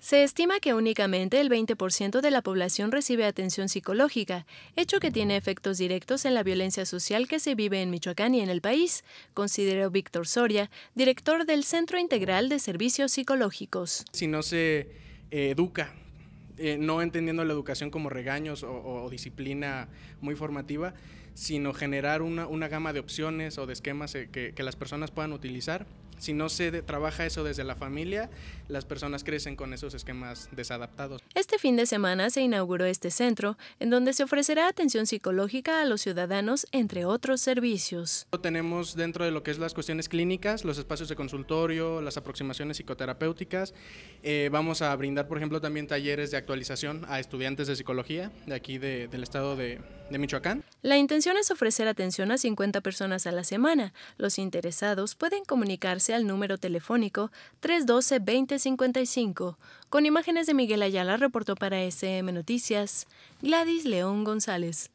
Se estima que únicamente el 20% de la población recibe atención psicológica, hecho que tiene efectos directos en la violencia social que se vive en Michoacán y en el país, consideró Víctor Soria, director del Centro Integral de Servicios Psicológicos. Si no se eh, educa, eh, no entendiendo la educación como regaños o, disciplina muy formativa, sino generar una, gama de opciones o de esquemas eh, que las personas puedan utilizar si no se trabaja eso desde la familia, las personas crecen con esos esquemas desadaptados. Este fin de semana se inauguró este centro, en donde se ofrecerá atención psicológica a los ciudadanos, entre otros servicios. Tenemos dentro de lo que es las cuestiones clínicas, los espacios de consultorio, las aproximaciones psicoterapéuticas. Eh, vamos a brindar, por ejemplo, también talleres de actualización a estudiantes de psicología de aquí del estado de Michoacán. La intención es ofrecer atención a 50 personas a la semana. Los interesados pueden comunicarse al número telefónico 312-2055. Con imágenes de Miguel Ayala reportó para SM Noticias Gladys León González.